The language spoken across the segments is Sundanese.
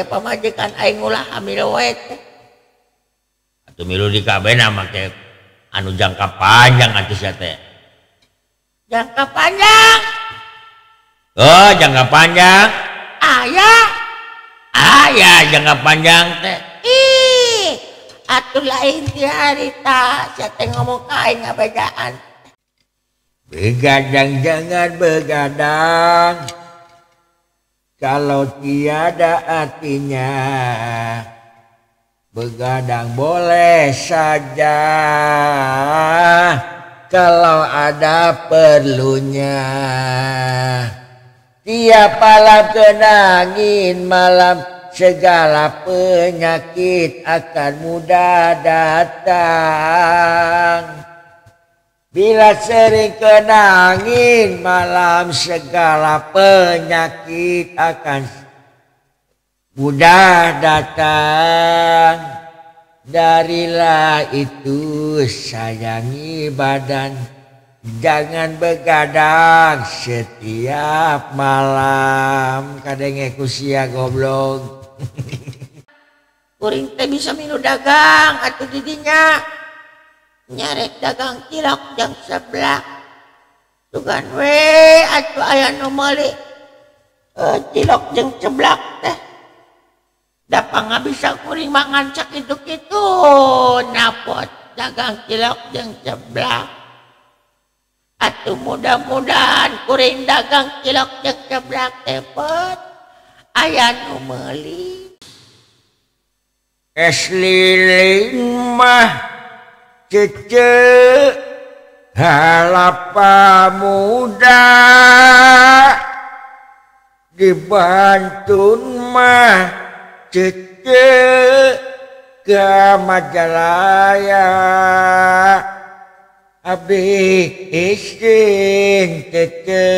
pemajikan anu jangka panjang jangka panjang oh, janganngka panjang ayaah Ayah janganngka panjang tehuh lain hari ngomong ka begadang jangan begadang Kalau tiada artinya Begadang boleh saja Kalau ada perlunya Tiap malam kenangin malam Segala penyakit akan mudah datang Bila sering kena angin malam segala penyakit akan mudah datang. Darilah itu sayangi badan. Jangan begadang setiap malam. kadang kusia goblok. Kuring teh bisa minum dagang atau didinya. dagangokblakokblak eh, teh dapat nggak bisa kuri mangan hidup gitu napot dagangcilok ceblak atuh mudah-mudahan kuri dagangcilok ceblak tepot aya eslimah Halapa muda dibanunma ce ga jalanaya habi istri kece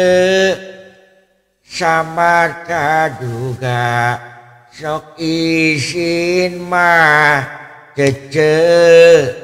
sama kaduga sok isinmah kece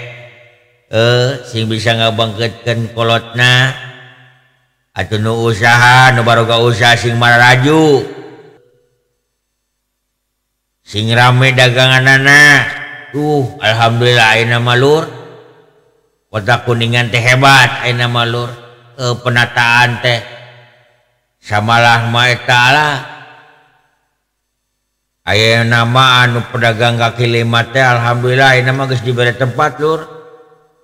Eh, sing bisa ngabangkitkankolotna usahabar usaha singju sing rame dagangan nana uh, Alhamdulillahur peta kuningan teh hebatur eh, penataan teh sama lamama taala aya nama anu pedagang ga Alhamdulillah iba tempat Lur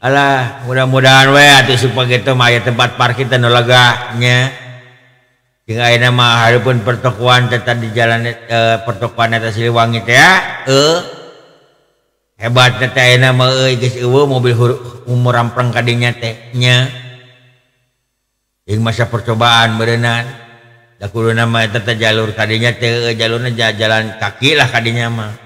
punya Allah mudah-mudahan we mayat tempat parkaknya namapun pertekoan tetap di jalan eh, pertoan wangit ya hebat mobilnyag masa percobaan merenan dahulu jalur tadinya jalur jalan kailah tadinyamah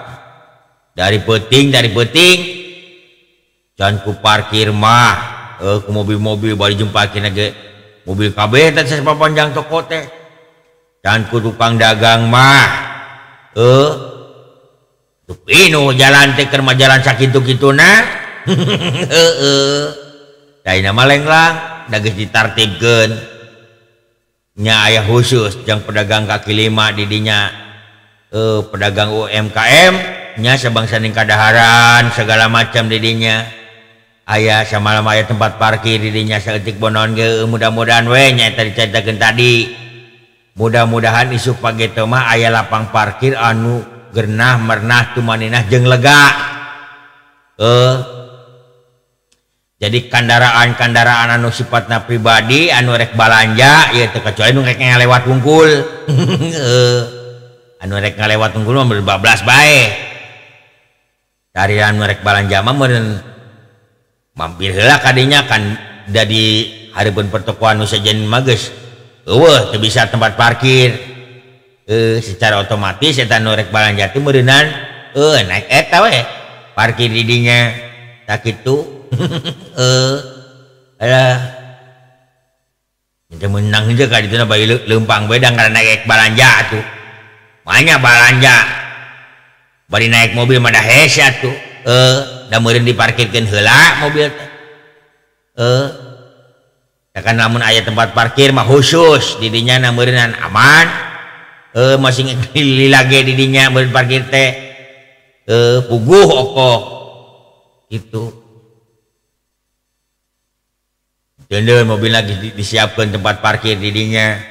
dari beting dari beting danku parkir mah eh, ke mobil-mobil baru jumpakin aja mobil KB dan panjang tokote danpang dagang mah Ja eh, kema jalan sakit gitu nahnya ayaah khusus yang pedagang kaki lima didinya eh, pedagang UMKM punya sebangsaning keadaran segala macam diriinya ayah sama malalama ayat tempat parkir diriinya setik bonon mudah-mudahan wenya tadi mudah-mudahan isu pagitomah aya lapang parkir anu gennah mernamannah lega euh. jadikenddaraankenddaraan anu sifat na pribadi anu rek Ballanjakawatkul an ngalewatungkulmor 14 baik kariran merekareklanjama mampirlah tadinya kan jadi hadpun pertekoan Nues bisa tempat parkir secara otomatis entan nurreklanja itu merennan eh naik parkir didnya sakit itu menang jugampang be karena naiklanja tuh mainnya balanja naik mobil pada hesha tuh eh, da diparkirkan hela mobil eh, namun ayat tempat parkir mah khusus didinya namanyaan aman pilih lagi didinyair teh eh, itu mobil lagi disiapkan tempat parkir didinya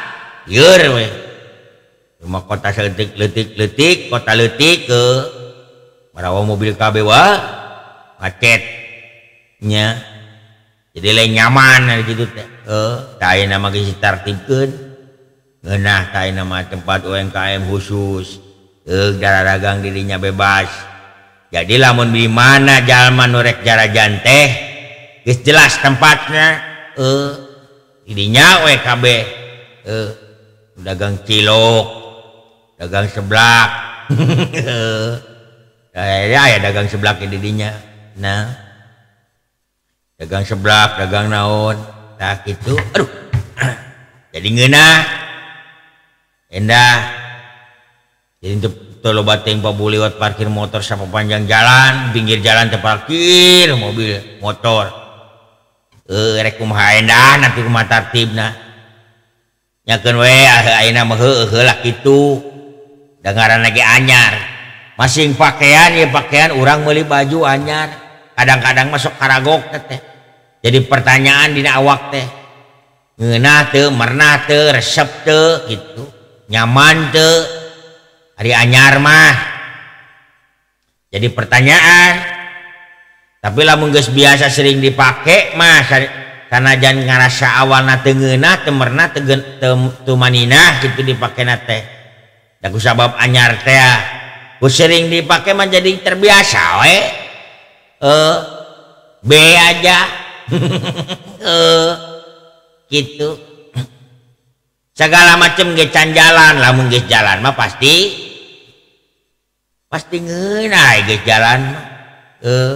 rumah kotatiktik detik kotatik ke parawa mobil KBwa paketnya jadinilai nyaman gitu nama nama tempat UMKM khusus gara-gang dirinya bebas jadi lamun dimana jalanman nurrek jajan teh guys jelas tempatnya eh jadinya WKB dagangcilok dagang seblak dagang seblakinya dagang seblak dagang naon tak itu jadidah tolobat buliwat parkir motor sama panjang jalan pinggir jalan ke parkir mobil motor nanti mata tim anyar masing pakaian di pakaian orang beli baju anyar kadang-kadang masuk paragokte jadi pertanyaan Diwak teh mernate resepte itu nyaman the hari anyar mah jadi pertanyaan tapilah meng mungkin biasa sering dipakai Mas hari jan ngaras awana tengena temna temanina gitu dipakai na tehgu sabab anyarku ah, sering dipakai menjadi terbiasa eh be aja e, gitu segala macam gecan jalan lah mungkinja mah pasti pasti ngenai ge jalan eh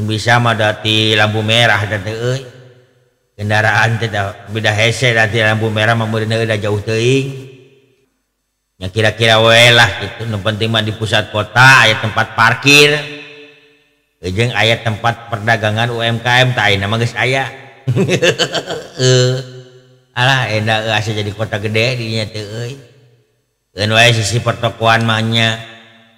bisati labu merah dan kendaraan tidak beda labu merah yang kira-kiralah itu penting di pusat kota ayat tempat parkir kejeng ayat tempat perdagangan UMKM ta saya jadi kota gedesi perkoan yang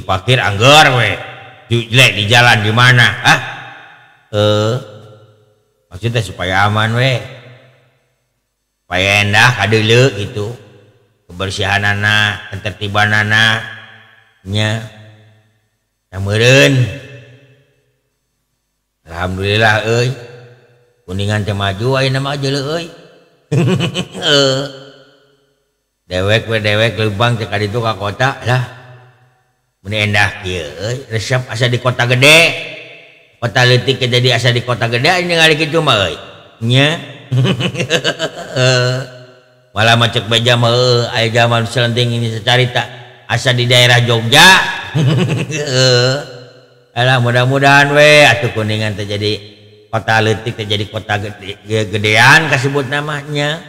diir eh, Anggur di jalan di manamaksudnya eh, supaya aman itu kebersihan anak dan tertiban anaknya Alhamdulillah kuninganma dewekwekbang itu kota lah ep as di kota gede kota jadi as di kota gede ini malaah mac ini secarita asal di daerah Jogja mudah-mudahan weuh kuningan terjadi kotatik jadi kota gedegedean kasbut namanya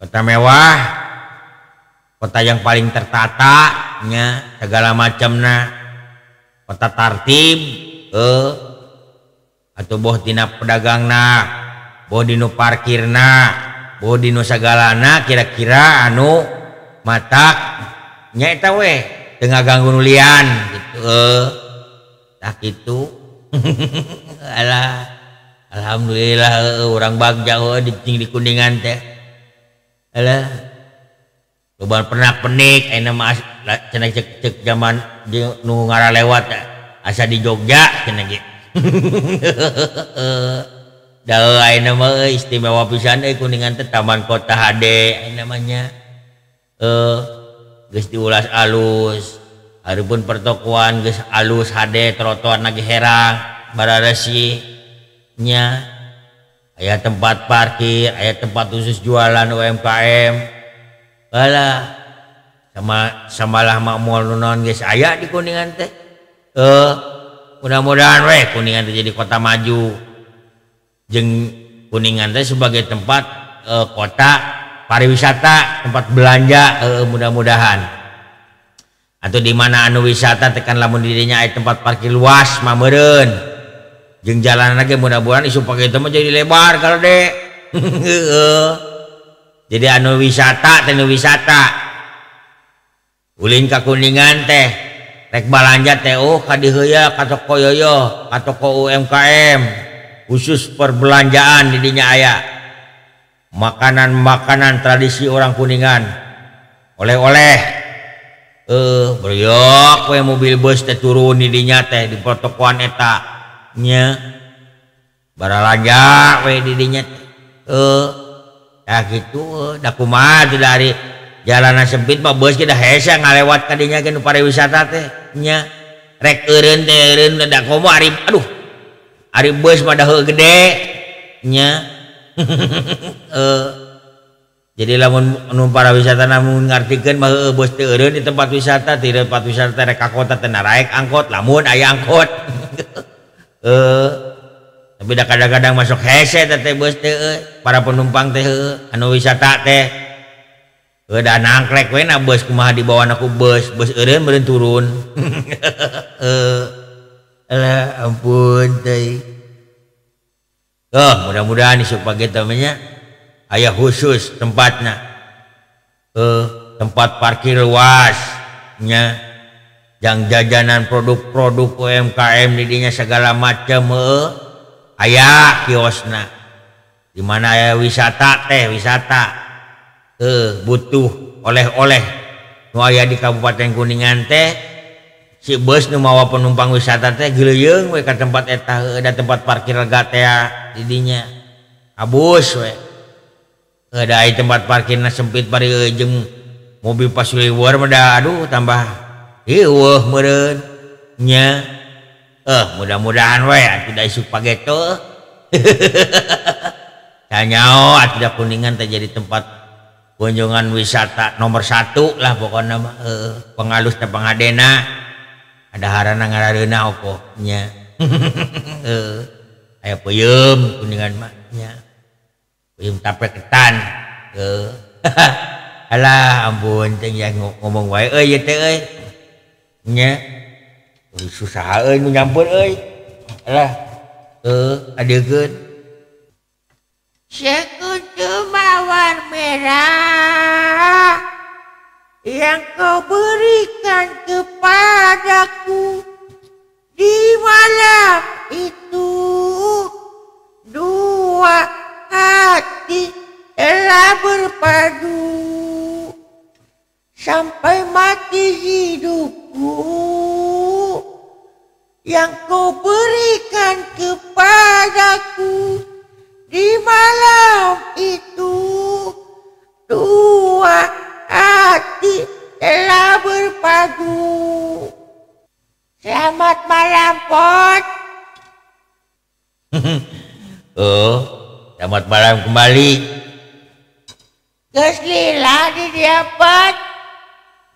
kota mewah kota yang paling tertata yang segala macam nah peta tartim eh atau bohtina pedagangna Boino parkirna Boino sagalana kira-kira anu matak nya tahu wehtengah ganggu nulian itu tak eh. itu Alhamdulillah orang eh, bak jauh eh, di dikuningan teh pernah pennik zaman nga lewat eh, asa di Jojaistimewa eh, eh, kuningantaman kota HD namanya Gustiulas alus Harpun pertokoan guys alus HD teroto heransinya ayat tempat park ayat tempat us jualan UMmpM Hal sama sama lamamuon guys aya di kuningan teh eh mudah-mudahan kuningan jadi kota maju jeng kuningan teh sebagai tempat eh, kota pariwisata tempat belanja eh, mudah-mudahan atau dimana anu wisata tekan la mundirinya aya tempat parkir luas Mamerun jeng jalan aja mudah-mudahan isu pakai itu menjadi lebar kalau dek an wisata wisatawuling kakuningan tehlanjayayo oh, atau UMKM khusus perbelanjaan didinya aya makanan- makankanan tradisi orang kuningan oleh-oleh eh beok mobil bus turun didinya teh di pertokoan etetanya baraja didinya eh gitu Da lari jalanan sempit bos ngalewatnya wisata tehnyauh gede eh. jadi la menum para wisata namun ngerikan bo di tempat wisata ti tempat wisata kota Ten ra angkot lamun aya angkot eh beda kadang-kadang masuk headset eh. para penumpang T anata di aku turun am mudah-muda namanya ayaah khusus tempatnya eh, tempat parkir ruasnya yangjajanan produk-produk UMKM didinya segala macam e eh. osna dimana ya wisata teh wisata eh butuh oleh-oleh luaya di Kabupaten Kuningan teh si buswa penumpang wisata teh tempat ada tempat parkir gate jadinya a ai tempat parkir sempit par mobil aduh tambahnya punya eh, mudah-mudahan wa isupageto tanya sudah oh, kuningan jadi tempat kunjungan wisata nomor satu lah pokok nama eh, pengalus Ta bangadena adahara ngarena oponya eh, puum kuningantanlah ampunng ngomong wa Ah, oi, susah oi nu nyampur oi. Alah. Eh, ada ke? Sekutu mawar merah yang kau berikan kepadaku di malam itu dua hati telah berpadu sampai mati hidupku yang kau berikan kepadaku di malam itu dua hati telah berpadu. Selamat malam, Pot. oh, selamat malam kembali. Keselilah di dia, Pot.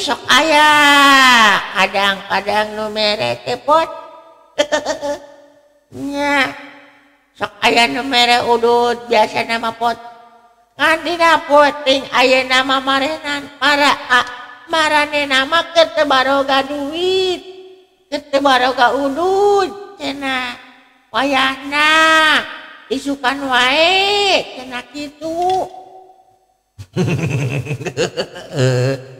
sok ayah adang kadang numerire tepotnya so aya numudhu biasa nama pot dipoting aya nama Maran para marane nama ketebaroga duit ketebaroga hu way isukan wa itu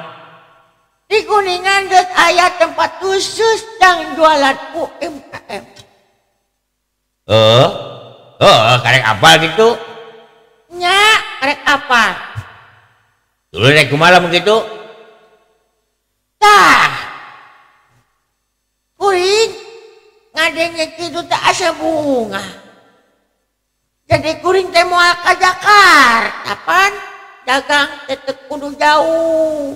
Hai kuningan ayat tempat khusus dan jualanku M apa gitu apa malam gitu nga bunga jadi kuriing temaka Jakar kapan dagang tetep kuung jauh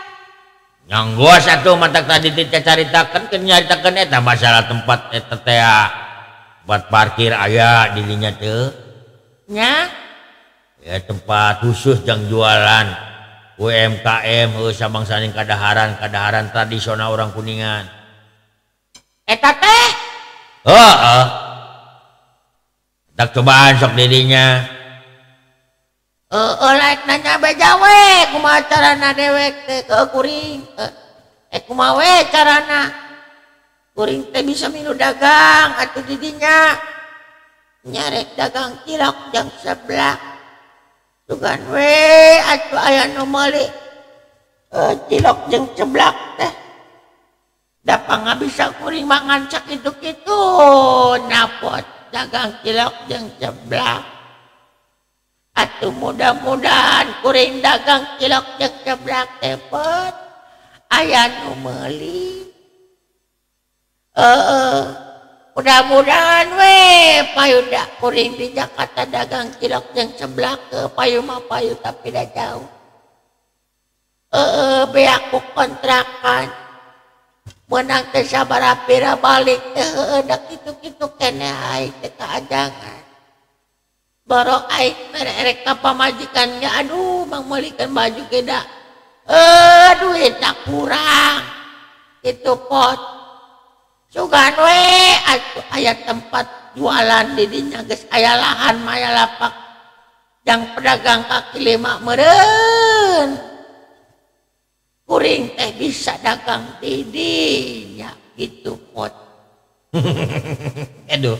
yanggua mata tadiita kenya masalah tempat ah, buat parkir aya dilinyanya tempat khusus yang jualan UMKM usah bangsaning keadaaran keadaran tradisional orang kuningandak kebaan soinya olehnyawemacara dewek keweing teh bisa minu dagang atau jadiinya nyarek dagangcilok eh, yang ceblakcilokblak dapat nggak bisa kuriing makan hidup itu napot dagang cilok yang ceblak mudah-mudahan kuri dagang kilok ceblak tepet ayameli mudah-mudahan we pay di Jakarta dagang kilo yangng sebelah pay pay be kontrakan menang saaba-pira balik gitu-gitu keai kekaadangan -erek kap majikannya Aduh Bang baju ehuh tak kurang itu pot suka ayat tempat jualan didnya guys aya lahan May lapak dan pedagang kakilima mere kuring teh bisa dagang ti ya gitu potuh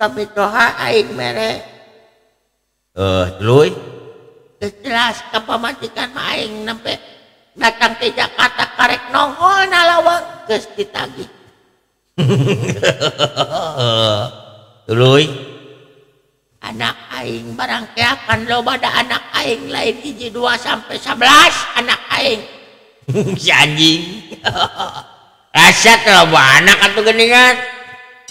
ha eh, jelas kemajikan main sampai datang tidak kata karrik nonwanstiih anaking barangke akan lobadah anak aing lain biji 2-11 anakingjing anaking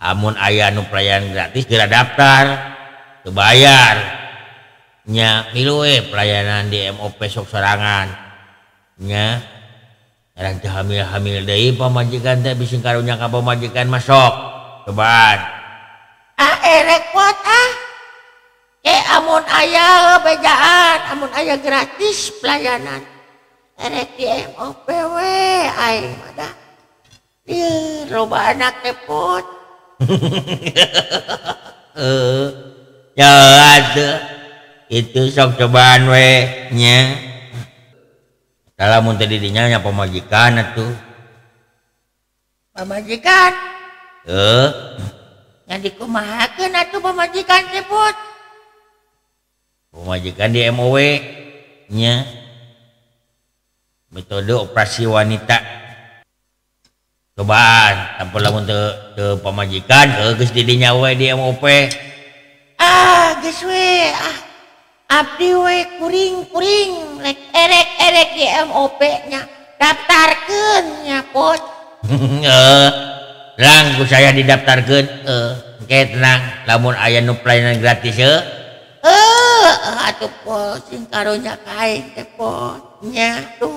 buat Amun aya nu pelayan gratis diradadaftar kebayarnya kilo pelayanan diMOP sok serangannya hamil hamil Demanjikan teh bising karunnya manjikan masuk cobamun ah, eh, ah. eh, aya namun ayaah gratis pelayananPwro kepotta itu cobabanwenya kalaumunt dirinyanya pemajikan tuh Hai pemajikan yang diku mahakin tuh pemajikannyebut Hai pemajikan diMOnya Hai metode operasi wanita bahan tammpulang untuk pemanjikan jadi nyawa diMOP ahingkuring ah, eh, eh, opnya daftararkannyapot Ranggu saya didafarkanketang namun ayah nupla gratis eh sing karonya kai tepotnya tuh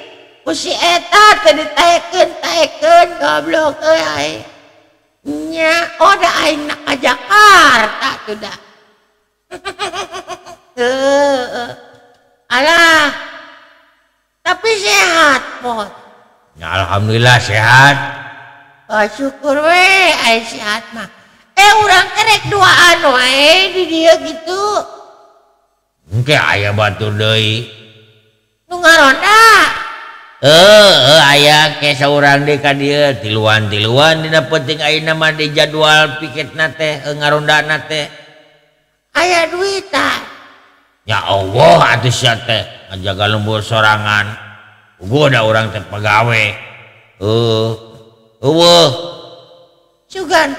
buat gobloak Jakar tapi sehat Alhamdulillah sehat oh, syukur we sehat orang eh, dia gituke ayaah bantu buat eh aya ke sauuran kan dia tian diandina penting nama mandi jadwal piket nate ngarun ayaah duta ya Allahte ajaga lembur sorangan gu ada orang pegawei juga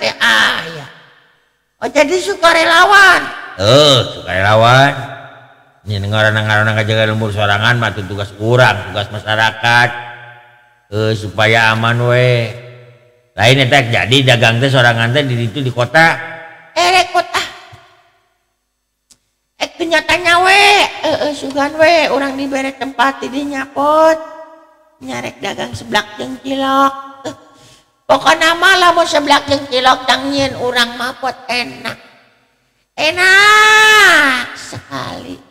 Oh jadi sukarelawan eh sukaelawan Ini jaga lembur sorangan matu tugas kurang tugas masyarakat eh, supaya aman we lain tak jadi dagang teh sorangan teh di situ di kota eh, eh kota eh kenyataannya we eh, eh sugan we orang diberi tempat di nyapot nyarek dagang seblak jeng cilok eh, pokoknya malah mau seblak jeng cilok tangin orang mapot enak enak sekali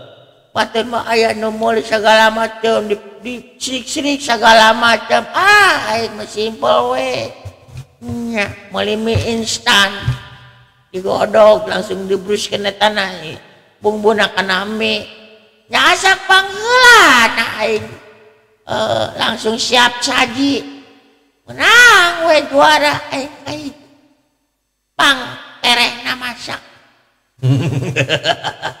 pat ma ayaah nomo sagala macam diik-srik sagala macam ah me weyaklimi instan digodog langsung dibruskenatanbungbunnyasa panggula na eh, langsung siap saji menang wewara pang namaha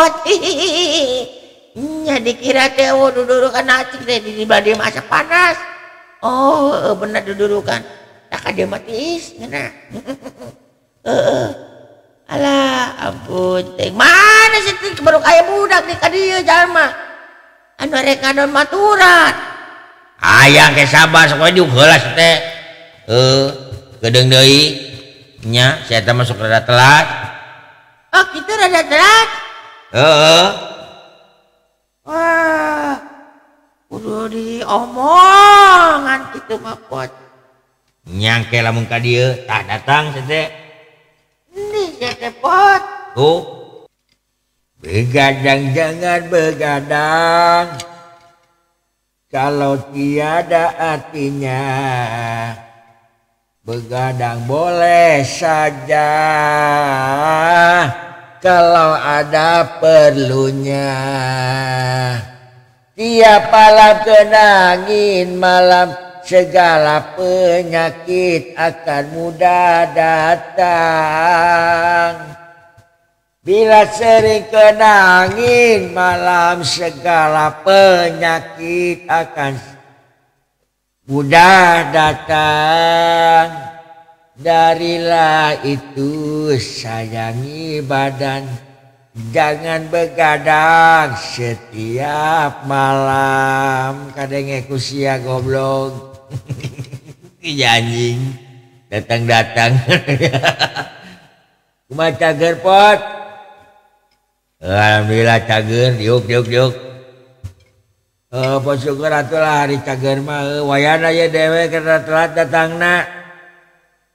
kuat jadi iya dikira tewo oh, dudurukan acik teh di badi masa panas oh eh, benar dudurukan tak ada matis ngena eh, eh. alah ampun teh mana sih baru kayak budak kadi ya jama. anu rek kadon maturan ayang ke sabar sekolah juga lah teh eh gedeng deui nya saya masuk rada telat oh kita gitu rada telat eh diongangan kita mapotnyangke la mumuka dia tak datang saja bergadang jangan begadang Hai kalau tiadanya begadang boleh saja kalau ada perlunya. Tiap malam kenangin malam segala penyakit akan mudah datang. Bila sering kenangin malam segala penyakit akan mudah datang. dariilah itu sayanggi badan jangan begadak setiap malam kadang ekuusia goblong nyiing datang-datanglah way ya dewe karena telat datang na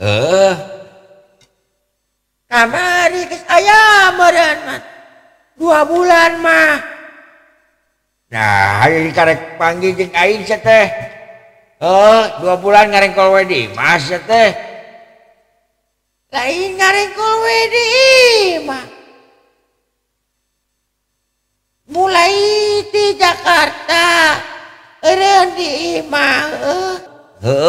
Hai eh? kam di ke ayam memat dua bulan mah Hai nah dire pangil ka teh eh? dua bulan ngareng kauwe di teh Hai lain ngareng kowe Hai mulai di Jakarta ada yang di he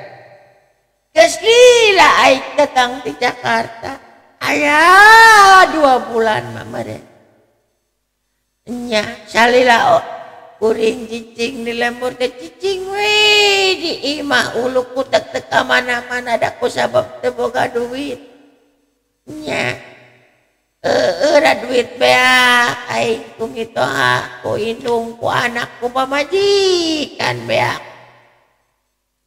kiralaang di Jakarta ayaah dua bulan mamanya oh, di lemorgcing diuku mana-mana adaku sabab terboga duitnya duit eh, eh, be koungku anakku maji kan beku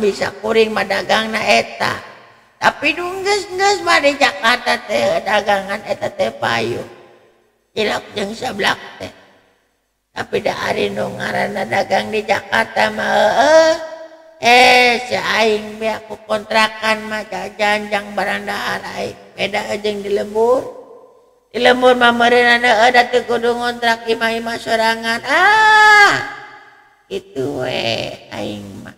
bisa kuring Madagang naeta tapinge di Jakartadaganganeta tapidah ngaran dagang di Jakarta ma eh aku kontrakan maca janjang baranda aipeddajeng di lembur di lemburung ngon serangan ah itu weingmah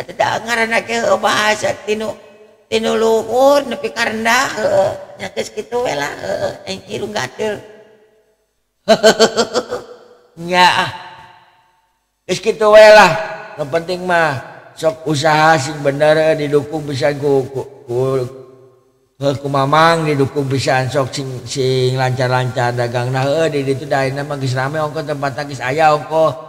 ngapen eh, eh, eh, ah. mah sok usaha sing bener didukung pis gokuku Maang didukung pisan sok sing lancar-lancar dagang nah itu nama Islamongngka tempat tagis sayaongko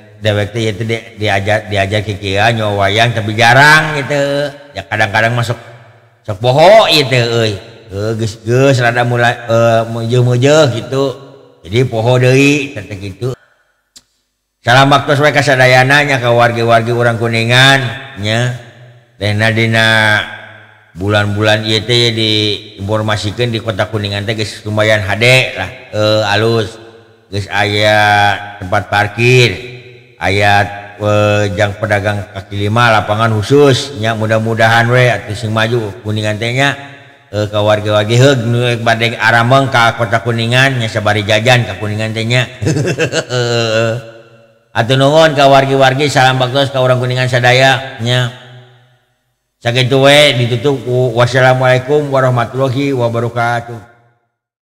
diajak diajak wayang tapi jarang itu ya kadang-kadang masuk sepoho itu eh, gitu jadi poho Dewi itu sala waktu mereka seannya ke warga-war orang kuningannya Di bulan-bulan itu diinformasikan di kota kuninganmayayan HDlah eh, alus guys aya tempat parkir Kh ayat pejang eh, pedaganglima lapangan khususnya mudah-mudahan sing maju kuningannya eh, ka war-wa bad aramang ka kota kuningannya sabari jajan ke kuningannyaon ka war-war salam bagus ka orang kuningan sadayanya sakit cuwe ditutup wassalamualaikum warahmatullahi wabarakatuh